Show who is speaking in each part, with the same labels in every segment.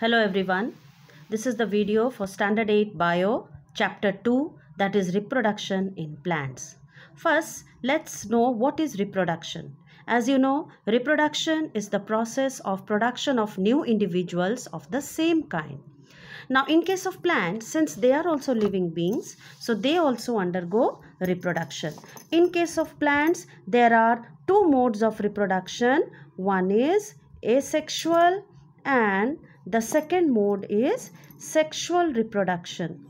Speaker 1: Hello everyone. This is the video for Standard 8 Bio Chapter 2 that is reproduction in plants. First, let's know what is reproduction. As you know, reproduction is the process of production of new individuals of the same kind. Now, in case of plants, since they are also living beings, so they also undergo reproduction. In case of plants, there are two modes of reproduction. One is asexual and the second mode is sexual reproduction.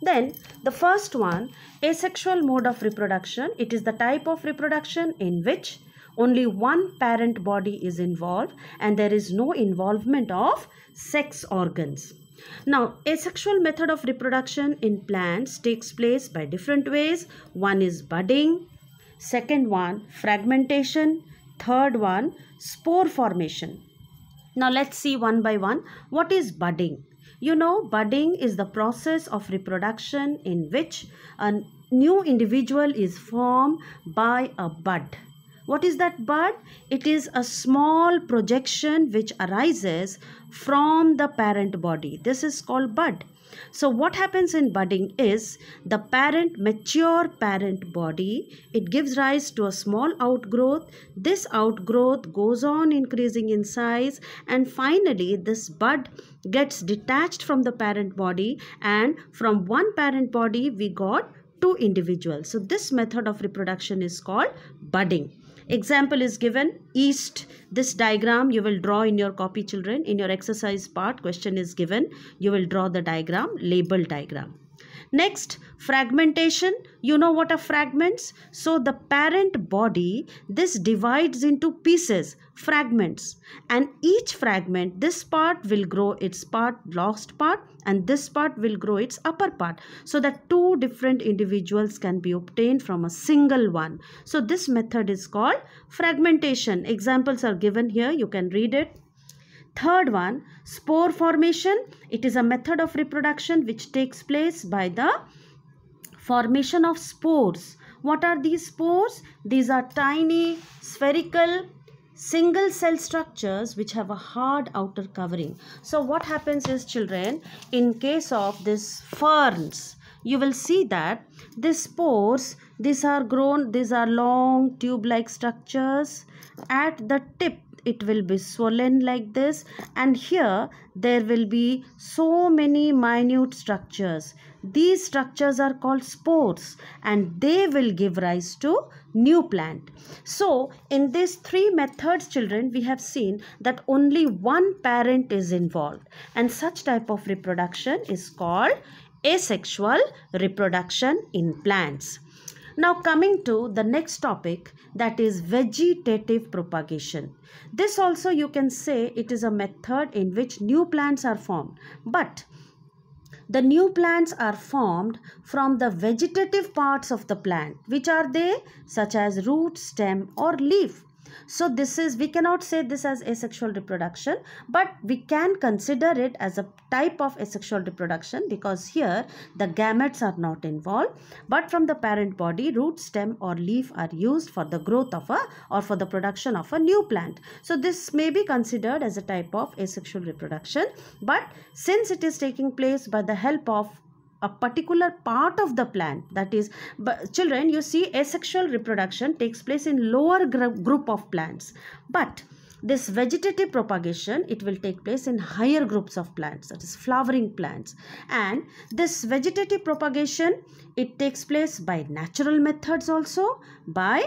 Speaker 1: Then the first one, asexual mode of reproduction. It is the type of reproduction in which only one parent body is involved and there is no involvement of sex organs. Now, asexual method of reproduction in plants takes place by different ways. One is budding, second one fragmentation, third one spore formation. Now let's see one by one. What is budding? You know budding is the process of reproduction in which a new individual is formed by a bud. What is that bud? It is a small projection which arises from the parent body. This is called bud. So what happens in budding is the parent mature parent body it gives rise to a small outgrowth this outgrowth goes on increasing in size and finally this bud gets detached from the parent body and from one parent body we got two individuals. So this method of reproduction is called budding. Example is given east. This diagram you will draw in your copy children. In your exercise part question is given. You will draw the diagram label diagram. Next, fragmentation. You know what are fragments? So the parent body, this divides into pieces fragments and each fragment this part will grow its part lost part and this part will grow its upper part so that two different individuals can be obtained from a single one so this method is called fragmentation examples are given here you can read it third one spore formation it is a method of reproduction which takes place by the formation of spores what are these spores these are tiny spherical single cell structures which have a hard outer covering. So what happens is children, in case of this ferns, you will see that these spores, these are grown, these are long tube-like structures. At the tip, it will be swollen like this and here there will be so many minute structures. These structures are called spores and they will give rise to new plant. So in these three methods children we have seen that only one parent is involved and such type of reproduction is called asexual reproduction in plants. Now coming to the next topic that is vegetative propagation. This also you can say it is a method in which new plants are formed but the new plants are formed from the vegetative parts of the plant which are they such as root stem or leaf so this is we cannot say this as asexual reproduction but we can consider it as a type of asexual reproduction because here the gametes are not involved but from the parent body root stem or leaf are used for the growth of a or for the production of a new plant so this may be considered as a type of asexual reproduction but since it is taking place by the help of a particular part of the plant that is but children you see asexual reproduction takes place in lower group of plants but this vegetative propagation it will take place in higher groups of plants that is flowering plants and this vegetative propagation it takes place by natural methods also by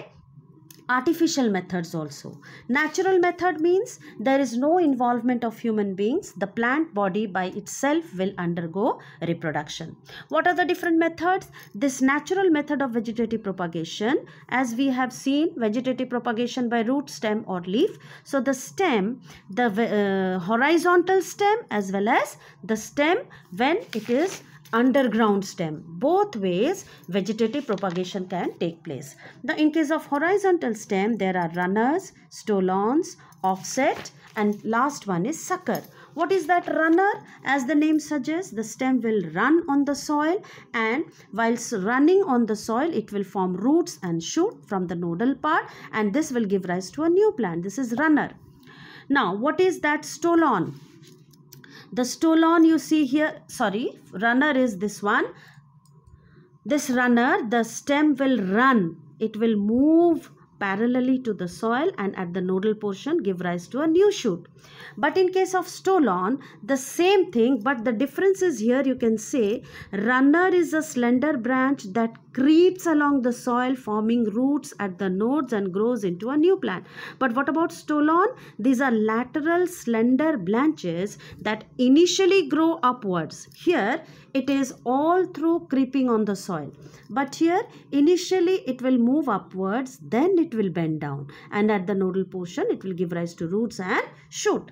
Speaker 1: artificial methods also. Natural method means there is no involvement of human beings. The plant body by itself will undergo reproduction. What are the different methods? This natural method of vegetative propagation as we have seen vegetative propagation by root, stem or leaf. So the stem, the uh, horizontal stem as well as the stem when it is underground stem. Both ways vegetative propagation can take place. Now in case of horizontal stem there are runners, stolons, offset and last one is sucker. What is that runner? As the name suggests, the stem will run on the soil and whilst running on the soil, it will form roots and shoot from the nodal part and this will give rise to a new plant. This is runner. Now, what is that stolon? the stolon you see here sorry runner is this one this runner the stem will run it will move parallelly to the soil and at the nodal portion give rise to a new shoot. But in case of stolon, the same thing but the difference is here you can say runner is a slender branch that creeps along the soil forming roots at the nodes and grows into a new plant. But what about stolon? These are lateral slender branches that initially grow upwards. Here it is all through creeping on the soil. But here initially it will move upwards then it will bend down and at the nodal portion it will give rise to roots and shoot.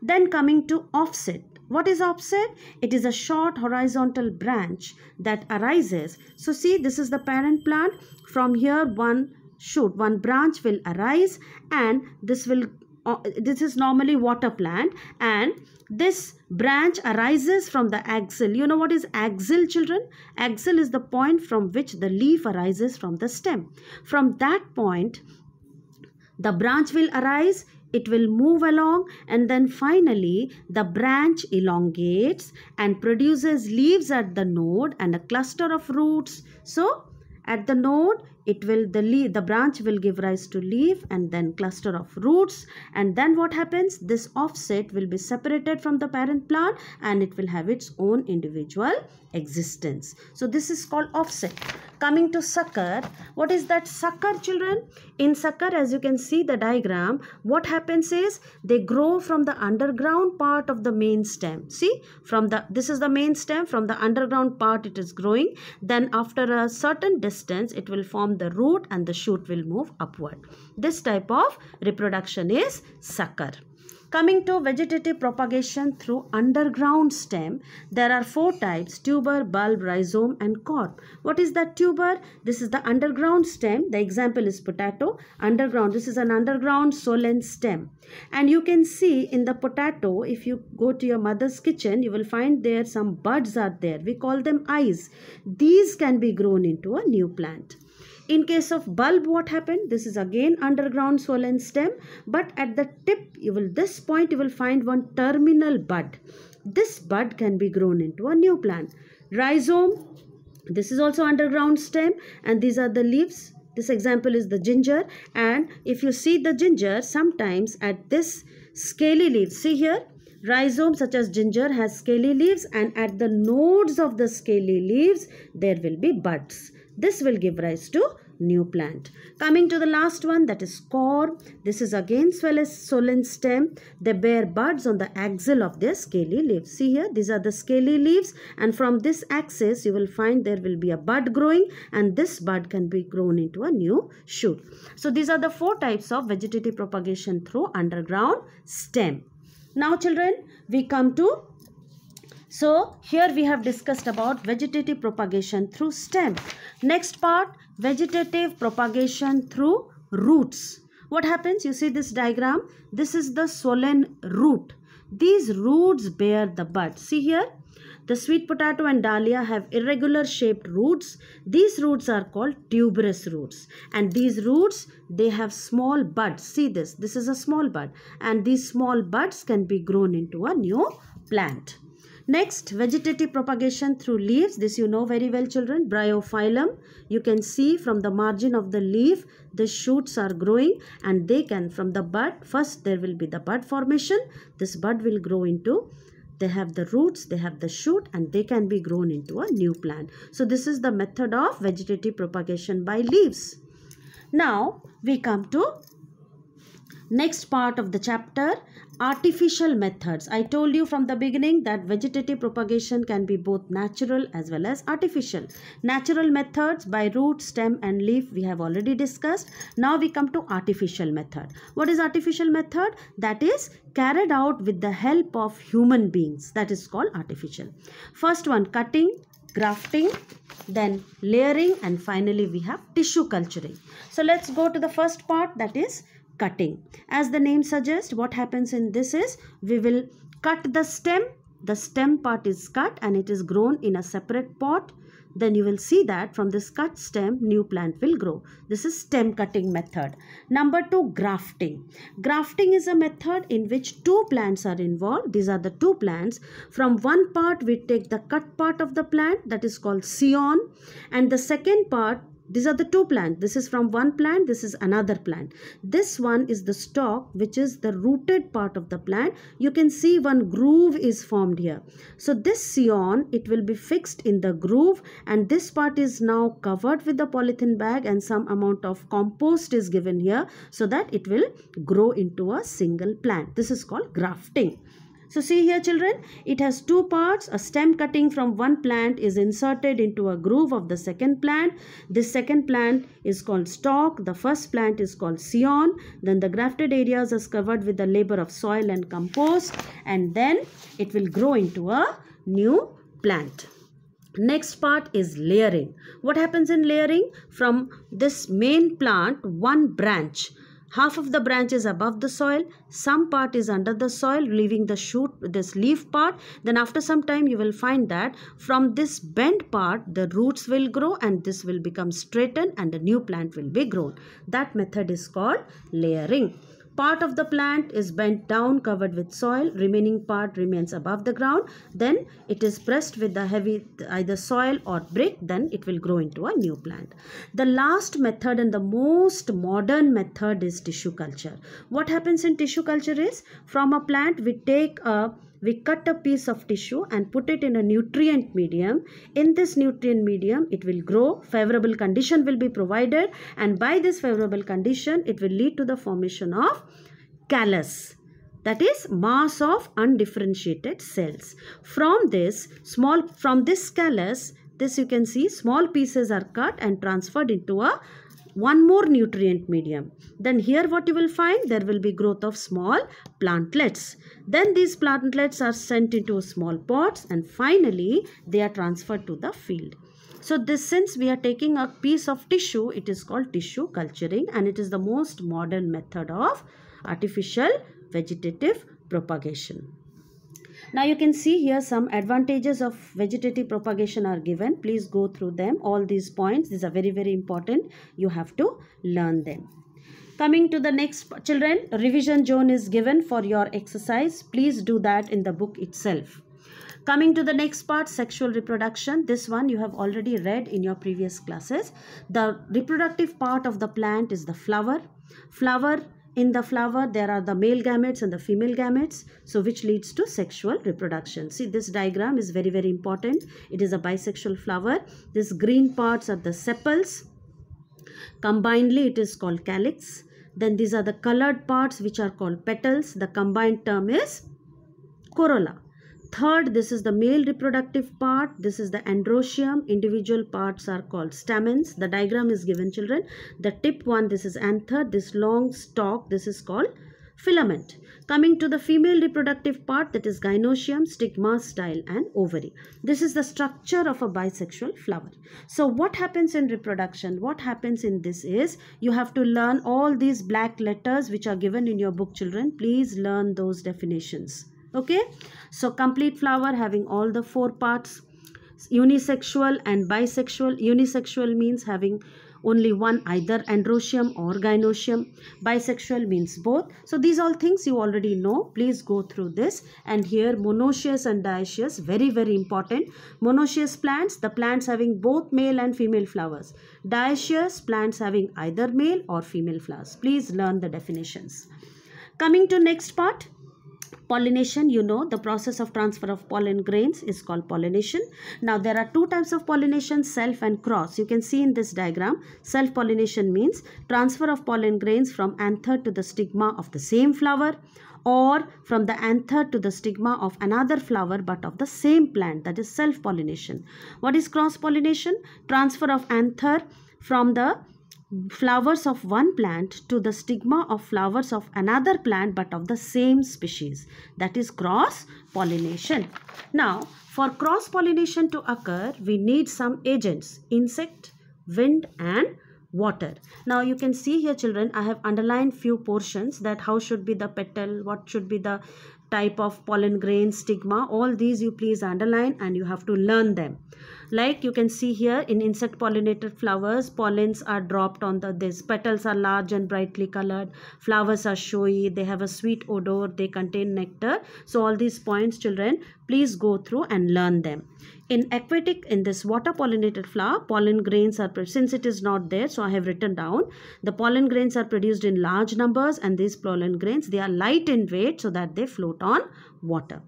Speaker 1: Then coming to offset. What is offset? It is a short horizontal branch that arises. So see this is the parent plant. From here one shoot, one branch will arise and this will uh, this is normally water plant and this branch arises from the axil. You know what is axil children? Axil is the point from which the leaf arises from the stem. From that point the branch will arise it will move along and then finally the branch elongates and produces leaves at the node and a cluster of roots. So at the node it will the leaf the branch will give rise to leaf and then cluster of roots and then what happens this offset will be separated from the parent plant and it will have its own individual existence so this is called offset coming to sucker what is that sucker children in sucker as you can see the diagram what happens is they grow from the underground part of the main stem see from the this is the main stem from the underground part it is growing then after a certain distance it will form the root and the shoot will move upward. This type of reproduction is sucker. Coming to vegetative propagation through underground stem, there are four types, tuber, bulb, rhizome and corp. What is that tuber? This is the underground stem. The example is potato. Underground, this is an underground solen stem. And you can see in the potato, if you go to your mother's kitchen, you will find there some buds are there. We call them eyes. These can be grown into a new plant. In case of bulb, what happened? This is again underground swollen stem. But at the tip, you will this point, you will find one terminal bud. This bud can be grown into a new plant. Rhizome, this is also underground stem and these are the leaves. This example is the ginger and if you see the ginger, sometimes at this scaly leaves, see here, rhizome such as ginger has scaly leaves and at the nodes of the scaly leaves there will be buds. This will give rise to new plant. Coming to the last one that is core. This is again as swollen stem. They bear buds on the axil of their scaly leaves. See here these are the scaly leaves and from this axis you will find there will be a bud growing and this bud can be grown into a new shoot. So these are the four types of vegetative propagation through underground stem. Now children we come to so here we have discussed about vegetative propagation through stem. Next part vegetative propagation through roots. What happens? You see this diagram? This is the swollen root. These roots bear the bud. See here? The sweet potato and dahlia have irregular shaped roots. These roots are called tuberous roots. And these roots, they have small buds. See this, this is a small bud. And these small buds can be grown into a new plant. Next, vegetative propagation through leaves. This you know very well children. Bryophyllum. You can see from the margin of the leaf, the shoots are growing and they can from the bud. First there will be the bud formation. This bud will grow into they have the roots, they have the shoot and they can be grown into a new plant. So this is the method of vegetative propagation by leaves. Now we come to next part of the chapter artificial methods i told you from the beginning that vegetative propagation can be both natural as well as artificial natural methods by root stem and leaf we have already discussed now we come to artificial method what is artificial method that is carried out with the help of human beings that is called artificial first one cutting grafting then layering and finally we have tissue culturing so let's go to the first part that is cutting. As the name suggests, what happens in this is we will cut the stem. The stem part is cut and it is grown in a separate pot. Then you will see that from this cut stem, new plant will grow. This is stem cutting method. Number two, grafting. Grafting is a method in which two plants are involved. These are the two plants. From one part, we take the cut part of the plant that is called scion. And the second part, these are the two plants this is from one plant this is another plant this one is the stalk which is the rooted part of the plant you can see one groove is formed here so this scion it will be fixed in the groove and this part is now covered with the polythene bag and some amount of compost is given here so that it will grow into a single plant this is called grafting so see here children, it has two parts. A stem cutting from one plant is inserted into a groove of the second plant. This second plant is called stalk. The first plant is called scion. Then the grafted areas is covered with the labor of soil and compost. And then it will grow into a new plant next part is layering what happens in layering from this main plant one branch half of the branch is above the soil some part is under the soil leaving the shoot this leaf part then after some time you will find that from this bent part the roots will grow and this will become straightened and a new plant will be grown that method is called layering Part of the plant is bent down covered with soil, remaining part remains above the ground. Then it is pressed with the heavy either soil or brick, then it will grow into a new plant. The last method and the most modern method is tissue culture. What happens in tissue culture is from a plant we take a we cut a piece of tissue and put it in a nutrient medium. In this nutrient medium, it will grow, favorable condition will be provided and by this favorable condition, it will lead to the formation of callus that is mass of undifferentiated cells. From this small from this callus this you can see small pieces are cut and transferred into a one more nutrient medium. Then here what you will find there will be growth of small plantlets. Then these plantlets are sent into small pots and finally they are transferred to the field. So this since we are taking a piece of tissue it is called tissue culturing and it is the most modern method of artificial vegetative propagation. Now you can see here some advantages of vegetative propagation are given. Please go through them. All these points, these are very, very important. You have to learn them. Coming to the next, children, revision zone is given for your exercise. Please do that in the book itself. Coming to the next part, sexual reproduction. This one you have already read in your previous classes. The reproductive part of the plant is the flower. Flower in the flower there are the male gametes and the female gametes so which leads to sexual reproduction see this diagram is very very important it is a bisexual flower this green parts are the sepals combinedly it is called calyx then these are the colored parts which are called petals the combined term is corolla Third, this is the male reproductive part. This is the androecium. Individual parts are called stamens. The diagram is given children. The tip one, this is anther. This long stalk, this is called filament. Coming to the female reproductive part that is gynecium, stigma, style and ovary. This is the structure of a bisexual flower. So what happens in reproduction? What happens in this is you have to learn all these black letters which are given in your book children. Please learn those definitions. Okay. So complete flower having all the four parts unisexual and bisexual. Unisexual means having only one either androsium or gynosium. Bisexual means both. So these all things you already know. Please go through this. And here monoecious and dioecious very very important. Monoecious plants the plants having both male and female flowers. Dioecious plants having either male or female flowers. Please learn the definitions. Coming to next part pollination, you know, the process of transfer of pollen grains is called pollination. Now, there are two types of pollination, self and cross. You can see in this diagram, self-pollination means transfer of pollen grains from anther to the stigma of the same flower or from the anther to the stigma of another flower but of the same plant that is self-pollination. What is cross-pollination? Transfer of anther from the flowers of one plant to the stigma of flowers of another plant but of the same species. That is cross-pollination. Now, for cross-pollination to occur, we need some agents, insect, wind and water. Now you can see here children, I have underlined few portions that how should be the petal, what should be the type of pollen grain, stigma, all these you please underline and you have to learn them like you can see here in insect pollinated flowers pollens are dropped on the this petals are large and brightly colored flowers are showy they have a sweet odor they contain nectar so all these points children please go through and learn them in aquatic in this water pollinated flower pollen grains are since it is not there so i have written down the pollen grains are produced in large numbers and these pollen grains they are light in weight so that they float on water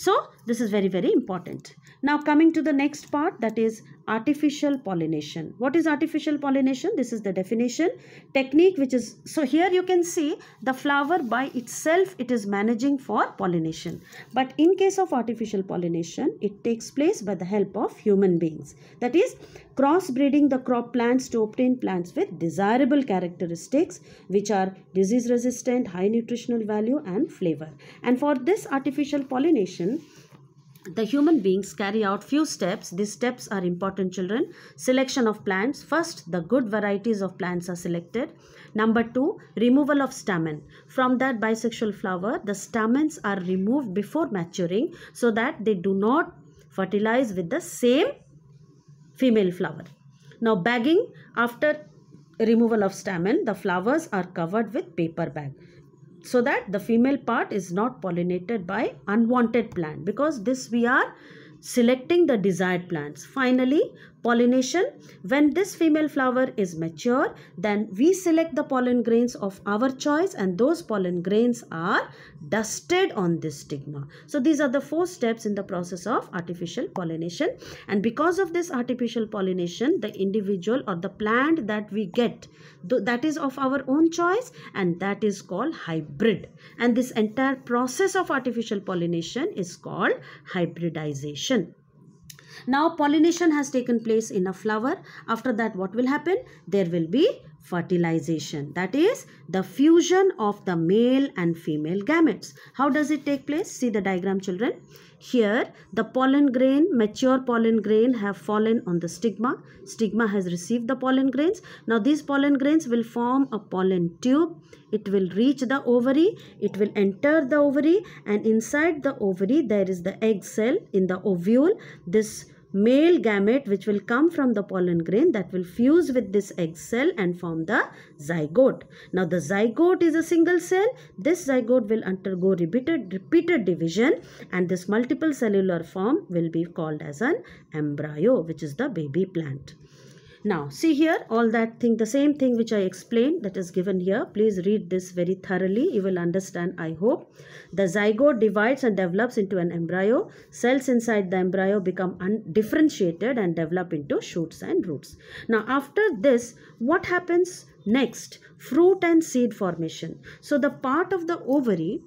Speaker 1: so this is very very important. Now coming to the next part that is artificial pollination. What is artificial pollination? This is the definition. Technique which is, so here you can see the flower by itself it is managing for pollination. But in case of artificial pollination, it takes place by the help of human beings. That is crossbreeding the crop plants to obtain plants with desirable characteristics which are disease resistant, high nutritional value and flavor. And for this artificial pollination, the human beings carry out few steps these steps are important children selection of plants first the good varieties of plants are selected number 2 removal of stamen from that bisexual flower the stamens are removed before maturing so that they do not fertilize with the same female flower now bagging after removal of stamen the flowers are covered with paper bag so that the female part is not pollinated by unwanted plant because this we are selecting the desired plants. Finally, pollination when this female flower is mature then we select the pollen grains of our choice and those pollen grains are dusted on this stigma so these are the four steps in the process of artificial pollination and because of this artificial pollination the individual or the plant that we get that is of our own choice and that is called hybrid and this entire process of artificial pollination is called hybridization now pollination has taken place in a flower. After that what will happen? There will be fertilization that is the fusion of the male and female gametes how does it take place see the diagram children here the pollen grain mature pollen grain have fallen on the stigma stigma has received the pollen grains now these pollen grains will form a pollen tube it will reach the ovary it will enter the ovary and inside the ovary there is the egg cell in the ovule this male gamete which will come from the pollen grain that will fuse with this egg cell and form the zygote. Now the zygote is a single cell. This zygote will undergo repeated, repeated division and this multiple cellular form will be called as an embryo which is the baby plant. Now see here all that thing the same thing which I explained that is given here. Please read this very thoroughly. You will understand I hope. The zygote divides and develops into an embryo. Cells inside the embryo become undifferentiated and develop into shoots and roots. Now after this what happens next? Fruit and seed formation. So the part of the ovary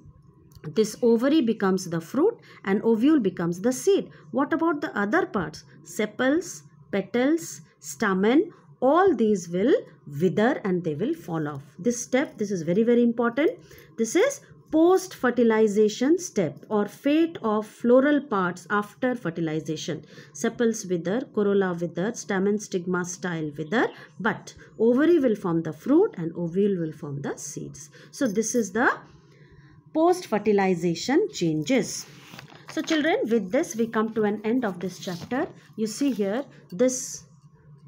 Speaker 1: this ovary becomes the fruit and ovule becomes the seed. What about the other parts? Sepals, petals, stamen all these will wither and they will fall off. This step, this is very, very important. This is post-fertilization step or fate of floral parts after fertilization. Sepals wither, corolla wither, stamen stigma style wither, but ovary will form the fruit and ovule will form the seeds. So this is the post-fertilization changes. So children, with this we come to an end of this chapter. You see here, this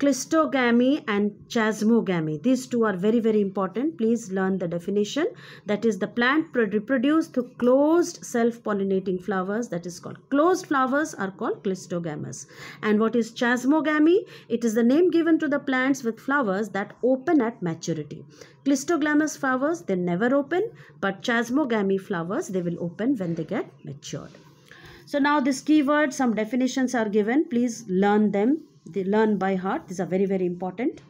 Speaker 1: Cleistogamy and chasmogamy. These two are very, very important. Please learn the definition. That is the plant reproduce through closed self-pollinating flowers. That is called closed flowers are called cleistogamous. And what is chasmogamy? It is the name given to the plants with flowers that open at maturity. Clistogamous flowers, they never open. But chasmogamy flowers, they will open when they get matured. So now this keyword, some definitions are given. Please learn them they learn by heart these are very very important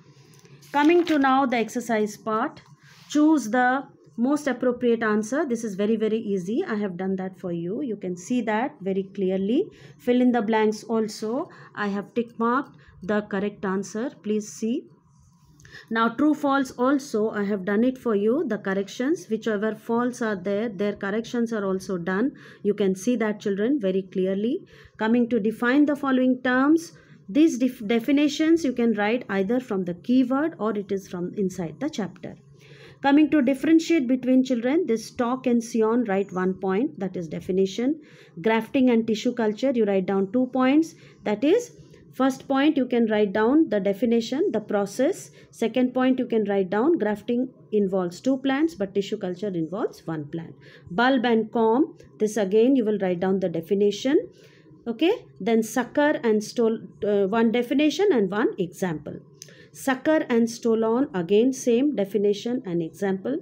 Speaker 1: coming to now the exercise part choose the most appropriate answer this is very very easy i have done that for you you can see that very clearly fill in the blanks also i have tick marked the correct answer please see now true false also i have done it for you the corrections whichever false are there their corrections are also done you can see that children very clearly coming to define the following terms these definitions you can write either from the keyword or it is from inside the chapter. Coming to differentiate between children, this talk and scion write one point that is definition. Grafting and tissue culture you write down two points that is first point you can write down the definition, the process. Second point you can write down grafting involves two plants but tissue culture involves one plant. Bulb and comb this again you will write down the definition okay then sucker and stole uh, one definition and one example Sucker and stolon again same definition and example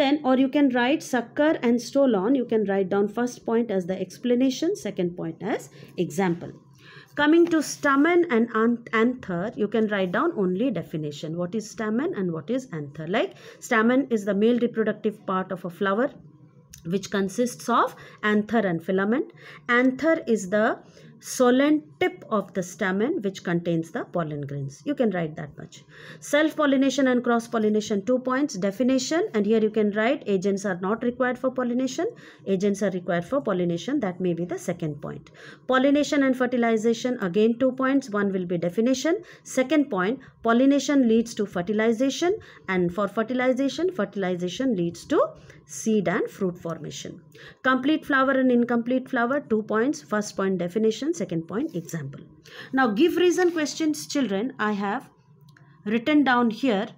Speaker 1: then or you can write sucker and stolon you can write down first point as the explanation second point as example coming to stamen and anther you can write down only definition what is stamen and what is anther like stamen is the male reproductive part of a flower which consists of anther and filament. Anther is the solent tip of the stamen which contains the pollen grains. You can write that much. Self-pollination and cross-pollination, two points. Definition and here you can write agents are not required for pollination. Agents are required for pollination. That may be the second point. Pollination and fertilization, again two points. One will be definition. Second point, pollination leads to fertilization and for fertilization, fertilization leads to seed and fruit formation. Complete flower and incomplete flower, two points. First point definition, second point example. Now give reason questions children. I have written down here.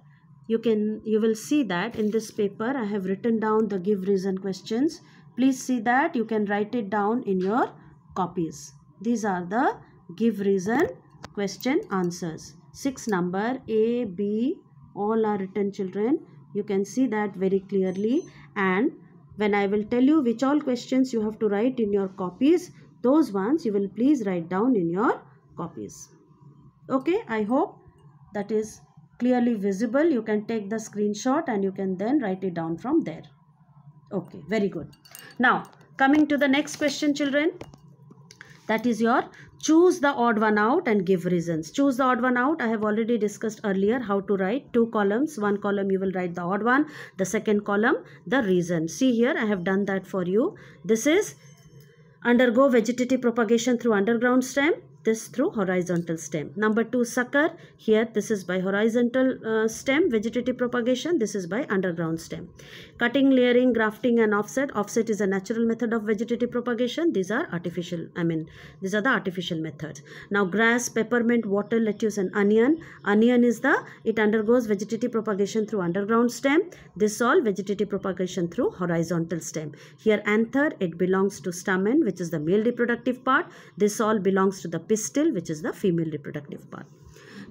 Speaker 1: You can you will see that in this paper I have written down the give reason questions. Please see that you can write it down in your copies. These are the give reason question answers. Six number A, B all are written children. You can see that very clearly and when I will tell you which all questions you have to write in your copies, those ones you will please write down in your copies. Okay, I hope that is clearly visible. You can take the screenshot and you can then write it down from there. Okay, very good. Now, coming to the next question children. That is your choose the odd one out and give reasons choose the odd one out i have already discussed earlier how to write two columns one column you will write the odd one the second column the reason see here i have done that for you this is undergo vegetative propagation through underground stem this through horizontal stem. Number 2 sucker here this is by horizontal uh, stem vegetative propagation this is by underground stem. Cutting, layering, grafting and offset. Offset is a natural method of vegetative propagation. These are artificial I mean these are the artificial methods. Now grass, peppermint, water, lettuce and onion. Onion is the it undergoes vegetative propagation through underground stem. This all vegetative propagation through horizontal stem. Here anther it belongs to stamen which is the male reproductive part. This all belongs to the pistil which is the female reproductive part.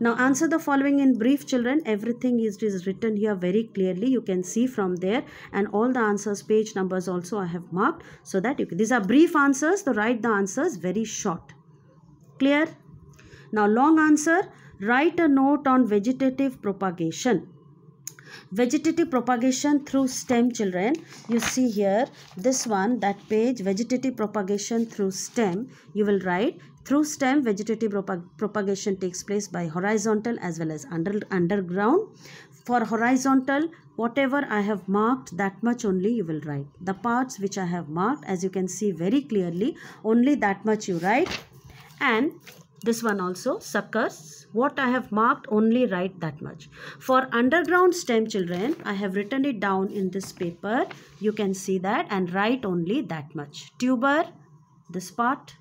Speaker 1: Now answer the following in brief children. Everything is, is written here very clearly. You can see from there and all the answers page numbers also I have marked so that you can, these are brief answers. So write the answers very short. Clear? Now long answer. Write a note on vegetative propagation vegetative propagation through stem children you see here this one that page vegetative propagation through stem you will write through stem, vegetative propag propagation takes place by horizontal as well as under underground. For horizontal, whatever I have marked, that much only you will write. The parts which I have marked, as you can see very clearly, only that much you write. And this one also suckers what i have marked only write that much for underground stem children i have written it down in this paper you can see that and write only that much tuber this part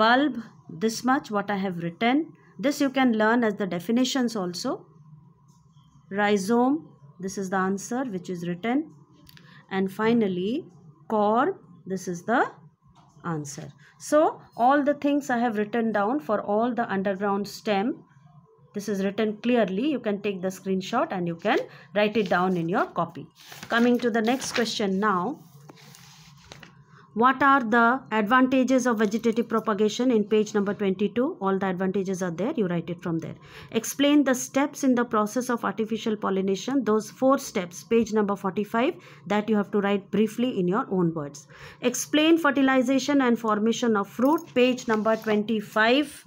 Speaker 1: bulb this much what I have written this you can learn as the definitions also rhizome this is the answer which is written and finally corm this is the answer so all the things I have written down for all the underground stem this is written clearly you can take the screenshot and you can write it down in your copy coming to the next question now what are the advantages of vegetative propagation in page number 22? All the advantages are there. You write it from there. Explain the steps in the process of artificial pollination. Those four steps, page number 45, that you have to write briefly in your own words. Explain fertilization and formation of fruit, page number 25.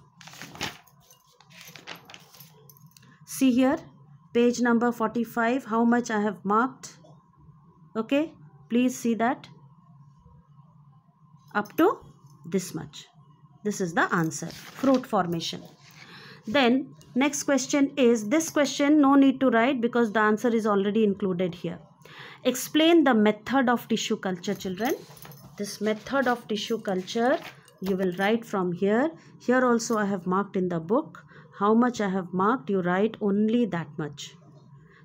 Speaker 1: See here, page number 45, how much I have marked. Okay, please see that up to this much. This is the answer. Fruit formation. Then next question is this question no need to write because the answer is already included here. Explain the method of tissue culture children. This method of tissue culture you will write from here. Here also I have marked in the book. How much I have marked you write only that much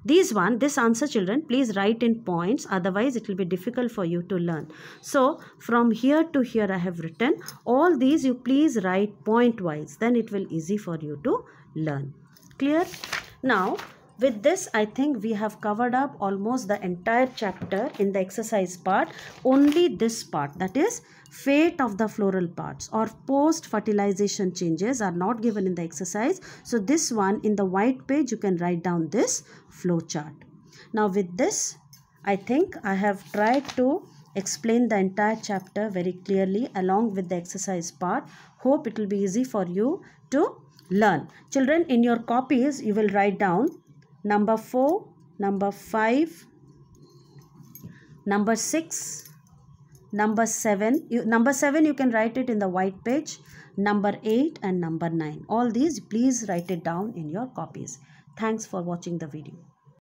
Speaker 1: these one this answer children please write in points otherwise it will be difficult for you to learn so from here to here i have written all these you please write point wise then it will easy for you to learn clear now with this i think we have covered up almost the entire chapter in the exercise part only this part that is fate of the floral parts or post fertilization changes are not given in the exercise so this one in the white page you can write down this flowchart now with this i think i have tried to explain the entire chapter very clearly along with the exercise part hope it will be easy for you to learn children in your copies you will write down number 4 number 5 number 6 number 7 you, number 7 you can write it in the white page number 8 and number 9 all these please write it down in your copies thanks for watching the video